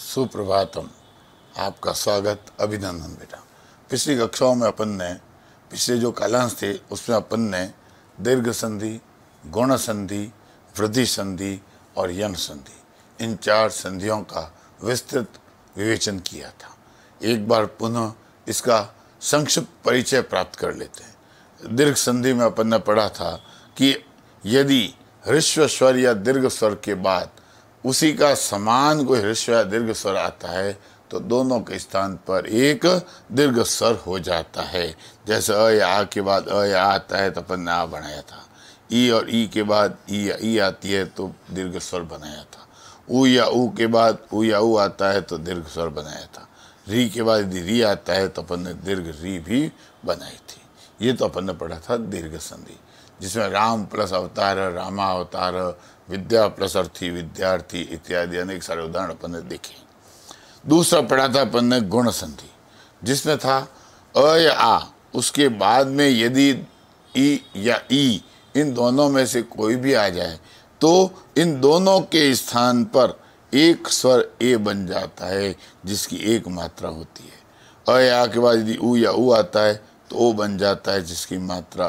सुप्रभातम आपका स्वागत अभिनंदन बेटा पिछली कक्षाओं में अपन ने पिछले जो कालांश थे उसमें अपन ने दीर्घ संधि गुण संधि वृद्धि संधि और यन संधि इन चार संधियों का विस्तृत विवेचन किया था एक बार पुनः इसका संक्षिप्त परिचय प्राप्त कर लेते हैं दीर्घ संधि में अपन ने पढ़ा था कि यदि ऋष्व स्वर या दीर्घ स्वर के बाद उसी का समान कोई हृस्व दीर्घ स्वर आता है तो दोनों के स्थान पर एक दीर्घ स्वर हो जाता है जैसे अ या आ के बाद अ या आता है तो अपन ने आ बनाया था ई और ई के बाद ई या ई आती है तो दीर्घ स्वर बनाया था ऊ या ऊ के बाद ऊ या ऊ आता है तो दीर्घ स्वर बनाया था री के बाद यदि री आता है तो अपन ने दीर्घ री भी बनाई थी ये तो अपन ने पढ़ा था दीर्घ संधि जिसमें राम प्लस अवतार रामा अवतार विद्या प्रसर्थी विद्यार्थी इत्यादि अनेक सारे उदाहरण अपन ने देखे दूसरा पढ़ा था अपन ने गुण संधि जिसमें था अ या आ उसके बाद में यदि ई या ई इन दोनों में से कोई भी आ जाए तो इन दोनों के स्थान पर एक स्वर ए बन जाता है जिसकी एक मात्रा होती है अ या के बाद यदि ऊ या ऊ आता है तो ओ बन जाता है जिसकी मात्रा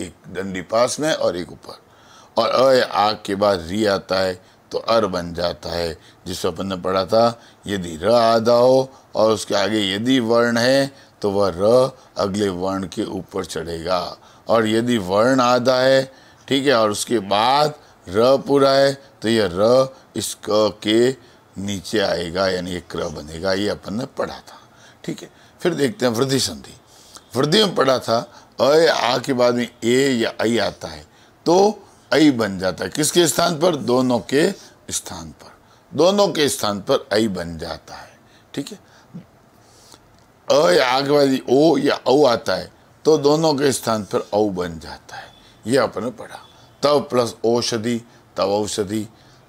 एक डंडी पास में और एक ऊपर और अय आ के बाद री आता है तो अर बन जाता है जिस अपन ने पढ़ा था यदि र आधा हो और उसके आगे यदि वर्ण है तो वह र अगले वर्ण के ऊपर चढ़ेगा और यदि वर्ण आधा है ठीक है और उसके बाद र पूरा है तो यह र इस क के नीचे आएगा यानी ये क्र बनेगा ये अपन ने पढ़ा था ठीक है फिर देखते हैं वृद्धि संधि वृद्धि में पढ़ा था अ आ के बाद में ए या आई आता है तो आई बन जाता है किसके स्थान पर दोनों के स्थान पर दोनों के स्थान पर आई बन जाता है ठीक है अ या वाली ओ या औ आता है तो दोनों के स्थान पर औ बन जाता है ये अपने पढ़ा तव प्लस औषधि तव औषधि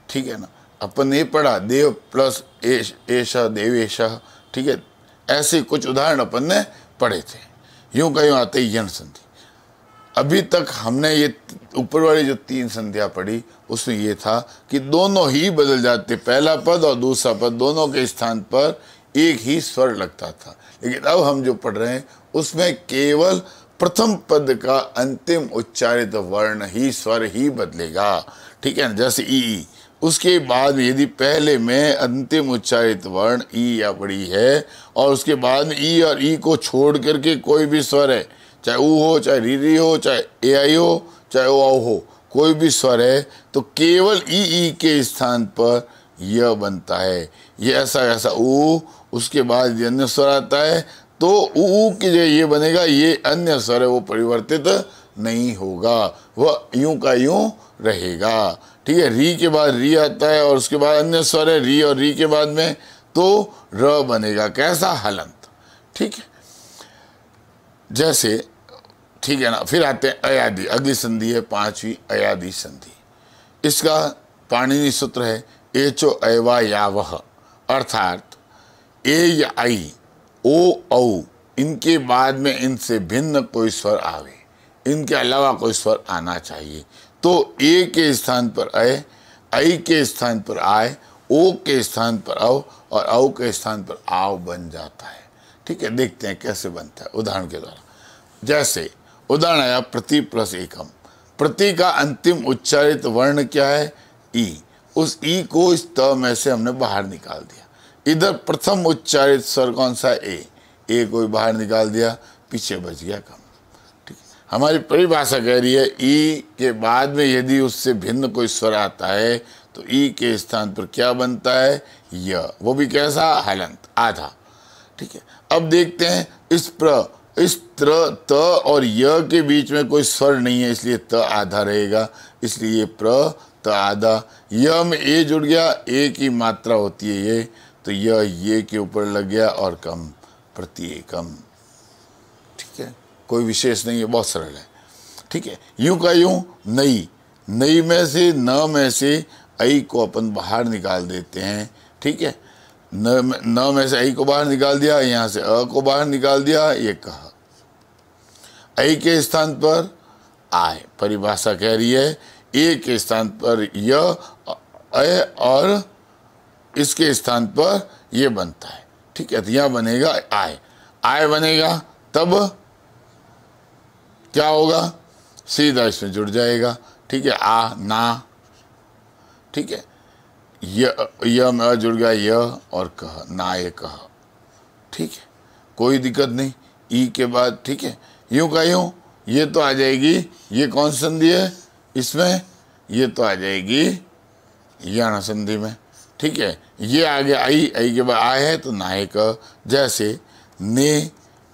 ठीक है ना अपन ये पढ़ा देव प्लस एश एशा देवेश ठीक है ऐसे कुछ उदाहरण अपन ने पढ़े थे यूं कहीं आते यण संधि अभी तक हमने ये ऊपर वाली जो तीन संध्या पढ़ी उसमें ये था कि दोनों ही बदल जाते पहला पद और दूसरा पद दोनों के स्थान पर एक ही स्वर लगता था लेकिन अब हम जो पढ़ रहे हैं उसमें केवल प्रथम पद का अंतिम उच्चारित वर्ण ही स्वर ही बदलेगा ठीक है ना जैसे ई उसके बाद यदि पहले में अंतिम उच्चारित वर्ण ई या पड़ी है और उसके बाद ई और ई को छोड़ करके कोई भी स्वर है चाहे ऊ हो चाहे री री हो चाहे ए आई हो चाहे ओ आओ हो कोई भी स्वर है तो केवल ई e ई e के स्थान पर यह बनता है ये ऐसा ऐसा ऊ उसके बाद ये अन्य स्वर आता है तो ऊ की जो ये बनेगा ये अन्य स्वर है वो परिवर्तित नहीं होगा वह यूं का यूं रहेगा ठीक है री के बाद री आता है और उसके बाद अन्य स्वर है री और री के बाद में तो र बनेगा कैसा हलंत ठीक है जैसे ठीक है ना फिर आते हैं अयादि अगली संधि है पांचवी अयादि संधि इसका पाणिनि सूत्र है एचो अयवा या वह अर्थात ए या आई ओ औ इनके बाद में इनसे भिन्न कोई स्वर आवे इनके अलावा कोई स्वर आना चाहिए तो ए के स्थान पर अय आई के स्थान पर आय ओ के स्थान पर औ और औ के स्थान पर आव बन जाता है ठीक है देखते हैं कैसे बनता है उदाहरण के द्वारा जैसे उदाहरण आया प्रति प्लस एकम प्रति का अंतिम उच्चारित वर्ण क्या है ई उस ई को इस त में से हमने बाहर निकाल दिया इधर प्रथम उच्चारित स्वर कौन सा ए ए को बाहर निकाल दिया पीछे बच गया कम ठीक हमारी परिभाषा कह रही है ई के बाद में यदि उससे भिन्न कोई स्वर आता है तो ई के स्थान पर क्या बनता है य वो भी कैसा हलंत आधा ठीक है अब देखते हैं इस प्र इस त्र त और य के बीच में कोई स्वर नहीं है इसलिए त आधा रहेगा इसलिए प्र त आधा य में ए जुड़ गया ए की मात्रा होती है ये तो य ये के ऊपर लग गया और कम प्रति एकम ठीक है कोई विशेष नहीं है बहुत सरल है ठीक है यूं का यूं नई नई में से न में से ऐ को अपन बाहर निकाल देते हैं ठीक है न में से ऐ को बाहर निकाल दिया यहाँ से अ को बाहर निकाल दिया ये कहा ऐ के स्थान पर आय परिभाषा कह रही है ए के स्थान पर य और इसके स्थान पर ये बनता है ठीक है तो यह बनेगा आय आय बनेगा तब क्या होगा सीधा इसमें जुड़ जाएगा ठीक है आ ना ठीक है य य में जुड़ गया य और कह ना ये कह ठीक है कोई दिक्कत नहीं ई के बाद ठीक है यूँ का यूँ ये तो आ जाएगी ये कौन संधि है इसमें ये तो आ जाएगी याना संधि में ठीक है ये आगे आई आई के बाद आए है तो नायक जैसे ने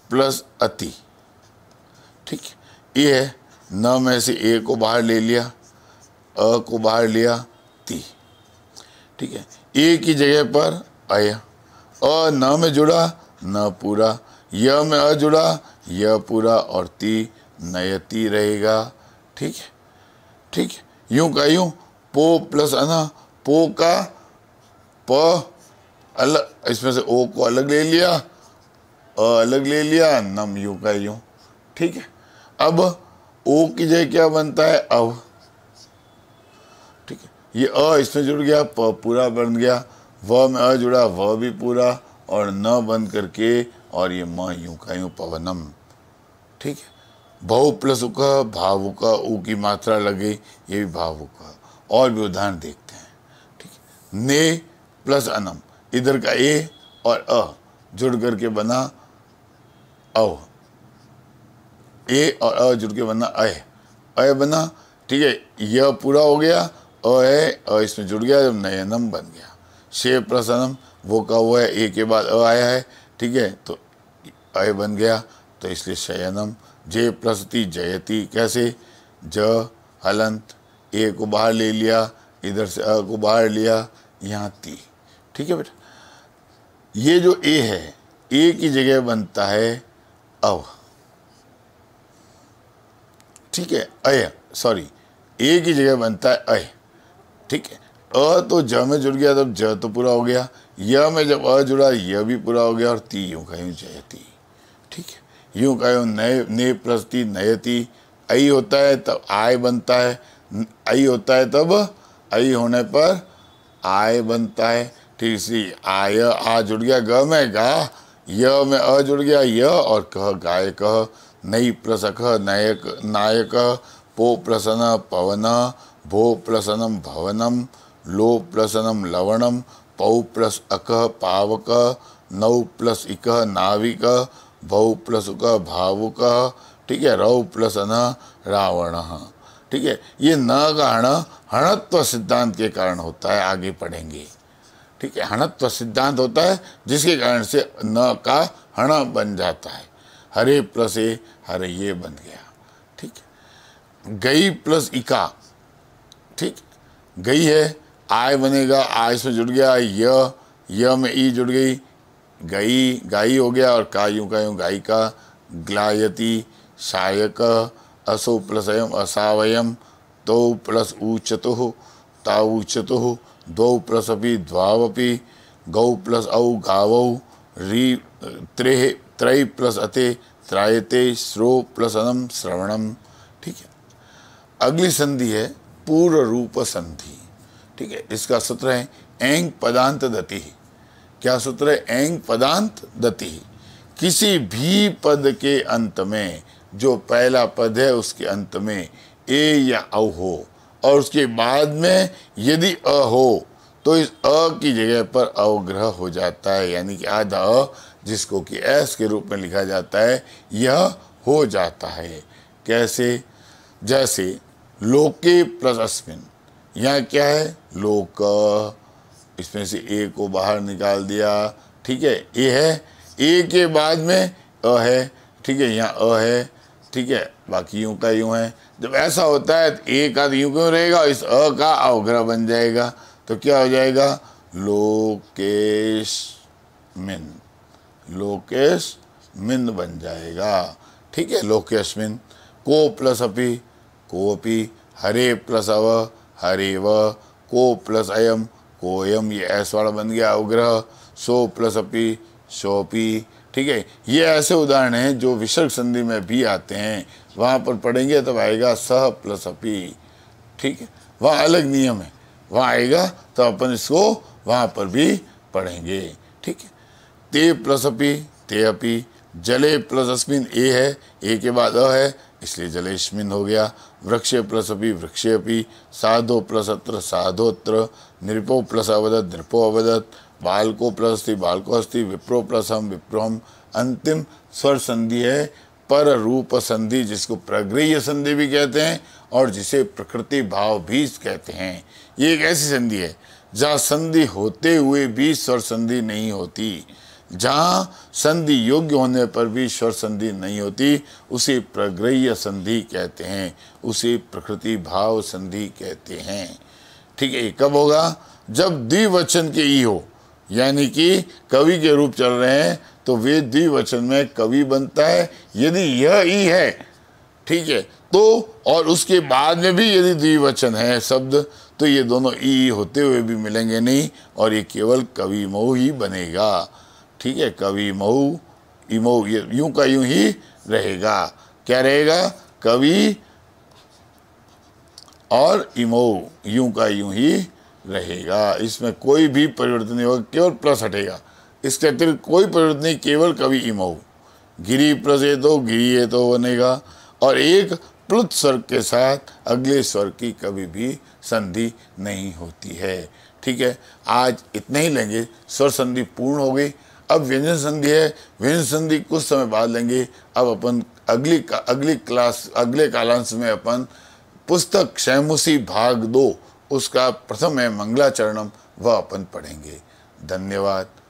प्लस अति ठीक ये है न में से ए को बाहर ले लिया अ को बाहर लिया ती ठीक है ए की जगह पर आया अ न में जुड़ा न पूरा य में अ जुड़ा यह पूरा और ती नयती रहेगा ठीक है ठीक है का यू पो प्लस अना पो का प अलग इसमें से ओ को अलग ले लिया अ अलग ले लिया नम यू का यू ठीक है अब ओ की जगह क्या बनता है अव ठीक है ये अ इसमें जुड़ गया प पूरा बन गया व में अ जुड़ा व भी पूरा और न बन करके और ये म यू का यू पवनम ठीक है भाव प्लस उका उका ऊ की मात्रा लगे ये भी उका और भी उदाहरण देखते हैं ठीक है ने प्लस अनम इधर का ए और अ जुड़ करके बना अ ए और अ जुड़ के बना अय अय बना ठीक है यह पूरा हो गया अ है अ इसमें जुड़ गया जब नए अनम बन गया शे प्लस अनम वो का वो है ए के बाद अ आया है ठीक है तो अय बन गया तो इसलिए शयनम जे प्रसति जयति कैसे ज हलंत ए को बाहर ले लिया इधर से अ को बाहर लिया यहाँ ती ठीक है बेटा ये जो ए है ए की जगह बनता है अव ठीक है अय सॉरी ए की जगह बनता है अय ठीक है अ तो ज में जुड़ गया तब ज तो पूरा हो गया य में जब अ जुड़ा य भी पूरा हो गया और ती यूँ का यूँ जय ती यूँ कहो नए ने प्रस्ति नयती आई होता है तब आय बनता है आई होता है तब आई होने पर आय बनता है ठीक सी आय आ जुड़ गया ग में गा य में अ जुड़ गया य और कह गाय कह नई प्रसख नायक नायक पो प्रसन्न पवन भो प्रसन्नम भवनम लो प्रसन्नम लवणम पौ प्लस अक पावक नौ प्लस इक नाविक भव प्लस का भावुक ठीक है रव प्लस न रावण ठीक है ये न का हण हणत्व सिद्धांत के कारण होता है आगे पढ़ेंगे ठीक है हणत्व सिद्धांत होता है जिसके कारण से न का हण बन जाता है हरे प्लस ए हरे ये बन गया ठीक है गई प्लस इका ठीक गई है आय बनेगा आय से जुड़ गया य में ई जुड़ गई गई गाई हो गया और का कायु गाई का ग्लायति सायक असो प्लस अयम असावयम तो प्लस ऊचतु हो दो प्लस अभी द्वावपि गौ प्लस औ गाव री त्रेह त्रय प्लस अते त्रायते श्रो प्लस अनम श्रवणम ठीक है अगली संधि है पूर्व रूप संधि ठीक है इसका सूत्र है एंग पदांत दति क्या सूत्र है एंग पदांत दति किसी भी पद के अंत में जो पहला पद है उसके अंत में ए या औ हो और उसके बाद में यदि अ हो तो इस अ की जगह पर अवग्रह हो जाता है यानी कि आधा अ जिसको कि एस के रूप में लिखा जाता है यह हो जाता है कैसे जैसे लोके प्लस अस्मिन यहाँ क्या है लोक इसमें से ए को बाहर निकाल दिया ठीक है ए है ए के बाद में अ है ठीक है यहाँ अ है ठीक है बाकी यूँ का यूँ है जब ऐसा होता है तो ए का यूँ क्यों रहेगा इस अ का अवग्रह बन जाएगा तो क्या हो जाएगा लोकेश मिन लोकेश मिन बन जाएगा ठीक है लोकेश मिन को प्लस अपी को अपी हरे प्लस अव हरे व को प्लस अयम एम ये एस वाला बन गया अवग्रह सो प्लस अपी सोपी ठीक है ये ऐसे उदाहरण हैं जो विसर्ग संधि में भी आते हैं वहाँ पर पढ़ेंगे तब आएगा सह प्लस अपी ठीक है वहाँ अलग नियम है वहाँ आएगा तो अपन इसको वहाँ पर भी पढ़ेंगे ठीक है ते प्लस अपी ते अपी जले प्लस अस्मिन ए है ए के बाद अ है इसलिए जलेशमिन हो गया वृक्ष प्लस अपी वृक्ष अपी साधो प्लस अत्र साधोत्र नृपो प्लस अवदत नृपो अवदत बालको प्लस थी बालको अस्थि विप्रो प्लस हम विप्रो हम अंतिम स्वर संधि है पर रूप संधि जिसको प्रगृह संधि भी कहते हैं और जिसे प्रकृति भाव भी कहते हैं ये एक ऐसी संधि है जहाँ संधि होते हुए भी स्वर संधि नहीं होती जहाँ संधि योग्य होने पर भी स्वर संधि नहीं होती उसे प्रग्रह्य संधि कहते हैं उसे प्रकृति भाव संधि कहते हैं ठीक है कब होगा जब द्विवचन के ई हो यानी कि कवि के रूप चल रहे हैं तो वे द्विवचन में कवि बनता है यदि यह ई है ठीक है तो और उसके बाद में भी यदि द्विवचन है शब्द तो ये दोनों ई होते हुए भी मिलेंगे नहीं और ये केवल कवि मोह ही बनेगा ठीक है कवि मऊ इमो ये यूं का यूं ही रहेगा क्या रहेगा कवि और इमो यूं का यूं ही रहेगा इसमें कोई भी परिवर्तन नहीं होगा केवल प्लस हटेगा इसके अतिरिक्त कोई परिवर्तन नहीं केवल कवि इमो गिरी प्लस ये तो गिरी ये तो बनेगा और एक प्लुत स्वर के साथ अगले स्वर की कभी भी संधि नहीं होती है ठीक है आज इतने ही लेंगे स्वर संधि पूर्ण हो गई अब व्यंजन संधि है व्यंजन संधि कुछ समय बाद लेंगे अब अपन अगली अगली क्लास अगले कालांश में अपन पुस्तक शैमुसी भाग दो उसका प्रथम है मंगलाचरणम वह अपन पढ़ेंगे धन्यवाद